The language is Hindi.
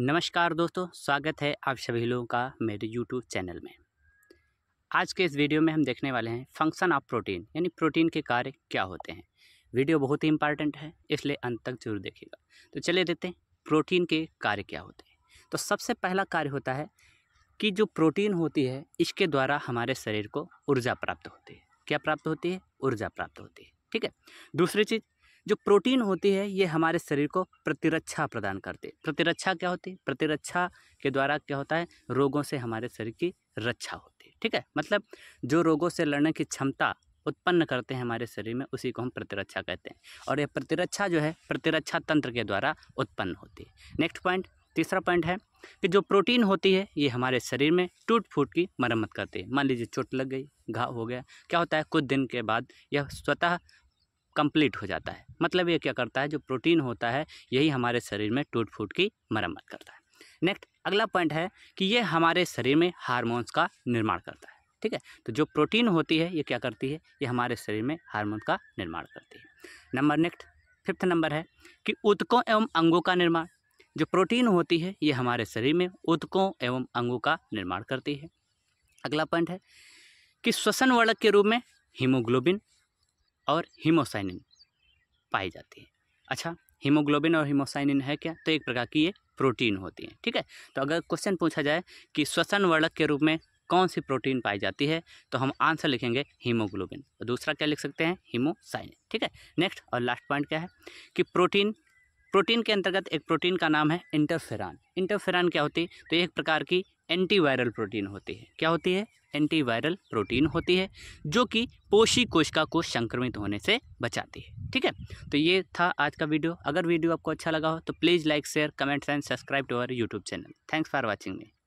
नमस्कार दोस्तों स्वागत है आप सभी लोगों का मेरे यूट्यूब चैनल में आज के इस वीडियो में हम देखने वाले हैं फंक्शन ऑफ प्रोटीन यानी प्रोटीन के कार्य क्या होते हैं वीडियो बहुत ही इंपॉर्टेंट है इसलिए अंत तक जरूर देखिएगा तो चले देते हैं प्रोटीन के कार्य क्या होते हैं तो सबसे पहला कार्य होता है कि जो प्रोटीन होती है इसके द्वारा हमारे शरीर को ऊर्जा प्राप्त होती है क्या प्राप्त होती है ऊर्जा प्राप्त होती है ठीक है दूसरी चीज़ जो प्रोटीन होती है ये हमारे शरीर को प्रतिरक्षा प्रदान करती है प्रतिरक्षा क्या होती है प्रतिरक्षा के द्वारा क्या होता है रोगों से हमारे शरीर की रक्षा होती है ठीक है मतलब जो रोगों से लड़ने की क्षमता उत्पन्न करते हैं हमारे शरीर में उसी को हम प्रतिरक्षा कहते हैं और यह प्रतिरक्षा जो है प्रतिरक्षा तंत्र के द्वारा उत्पन्न होती है नेक्स्ट पॉइंट तीसरा पॉइंट है कि जो प्रोटीन होती है ये हमारे शरीर में टूट फूट की मरम्मत करती है मान लीजिए चोट लग गई घाव हो गया क्या होता है कुछ दिन के बाद यह स्वतः कंप्लीट हो जाता है मतलब ये क्या करता है जो प्रोटीन होता है यही हमारे शरीर में टूट फूट की मरम्मत करता है नेक्स्ट अगला पॉइंट है कि ये हमारे शरीर में हारमोन्स का निर्माण करता है ठीक है तो जो प्रोटीन होती है ये क्या करती है ये हमारे शरीर में हारमोन का निर्माण करती है नंबर नेक्स्ट फिफ्थ नंबर है कि उतकों एवं अंगों का निर्माण जो प्रोटीन होती है ये हमारे शरीर में उतकों एवं अंगों का निर्माण करती है अगला पॉइंट है कि श्वसन वर्णक के रूप में हीमोग्लोबिन और हीमोसाइनिन पाई जाती है अच्छा हीमोग्लोबिन और हीमोसाइनिन है क्या तो एक प्रकार की ये प्रोटीन होती है ठीक है तो अगर क्वेश्चन पूछा जाए कि श्वसन वर्णक के रूप में कौन सी प्रोटीन पाई जाती है तो हम आंसर लिखेंगे हीमोग्लोबिन और तो दूसरा क्या लिख सकते हैं हीमोसाइनिन ठीक है नेक्स्ट और लास्ट पॉइंट क्या है कि प्रोटीन प्रोटीन के अंतर्गत एक प्रोटीन का नाम है इंटरफेरान इंटरफेरान क्या होती है तो एक प्रकार की एंटीवायरल प्रोटीन होती है क्या होती है एंटीवायरल प्रोटीन होती है जो कि पोषी कोशिका को संक्रमित होने से बचाती है ठीक है तो ये था आज का वीडियो अगर वीडियो आपको अच्छा लगा हो तो please like share comments and subscribe to our YouTube channel thanks for watching me